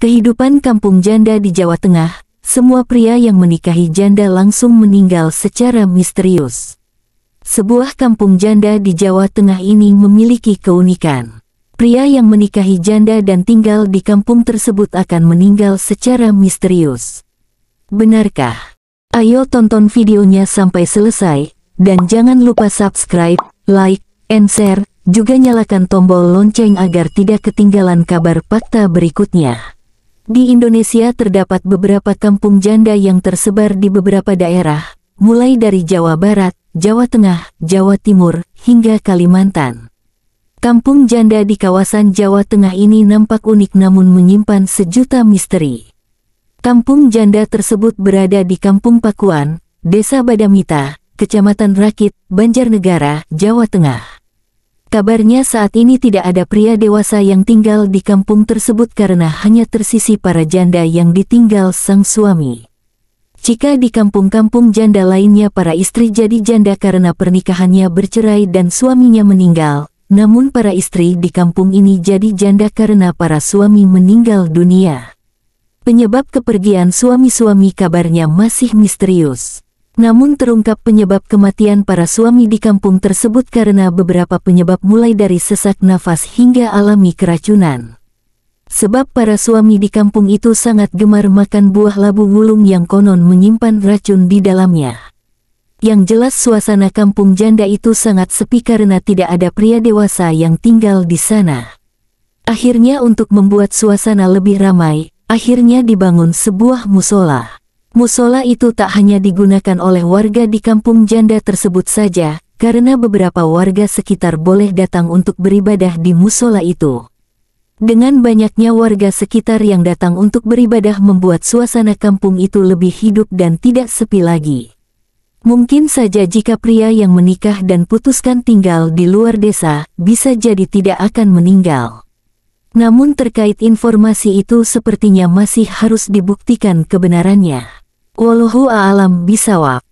Kehidupan kampung janda di Jawa Tengah, semua pria yang menikahi janda langsung meninggal secara misterius. Sebuah kampung janda di Jawa Tengah ini memiliki keunikan. Pria yang menikahi janda dan tinggal di kampung tersebut akan meninggal secara misterius. Benarkah? Ayo tonton videonya sampai selesai, dan jangan lupa subscribe, like, and share, juga nyalakan tombol lonceng agar tidak ketinggalan kabar fakta berikutnya. Di Indonesia terdapat beberapa kampung janda yang tersebar di beberapa daerah, mulai dari Jawa Barat, Jawa Tengah, Jawa Timur, hingga Kalimantan. Kampung janda di kawasan Jawa Tengah ini nampak unik namun menyimpan sejuta misteri. Kampung janda tersebut berada di Kampung Pakuan, Desa Badamita, Kecamatan Rakit, Banjarnegara, Jawa Tengah. Kabarnya saat ini tidak ada pria dewasa yang tinggal di kampung tersebut karena hanya tersisi para janda yang ditinggal sang suami. Jika di kampung-kampung janda lainnya para istri jadi janda karena pernikahannya bercerai dan suaminya meninggal, namun para istri di kampung ini jadi janda karena para suami meninggal dunia. Penyebab kepergian suami-suami kabarnya masih misterius. Namun terungkap penyebab kematian para suami di kampung tersebut karena beberapa penyebab mulai dari sesak nafas hingga alami keracunan. Sebab para suami di kampung itu sangat gemar makan buah labu gulung yang konon menyimpan racun di dalamnya. Yang jelas suasana kampung janda itu sangat sepi karena tidak ada pria dewasa yang tinggal di sana. Akhirnya untuk membuat suasana lebih ramai, akhirnya dibangun sebuah musola. Musola itu tak hanya digunakan oleh warga di kampung janda tersebut saja, karena beberapa warga sekitar boleh datang untuk beribadah di musola itu. Dengan banyaknya warga sekitar yang datang untuk beribadah membuat suasana kampung itu lebih hidup dan tidak sepi lagi. Mungkin saja jika pria yang menikah dan putuskan tinggal di luar desa, bisa jadi tidak akan meninggal. Namun terkait informasi itu sepertinya masih harus dibuktikan kebenarannya. Wallahu a'lam bisawab.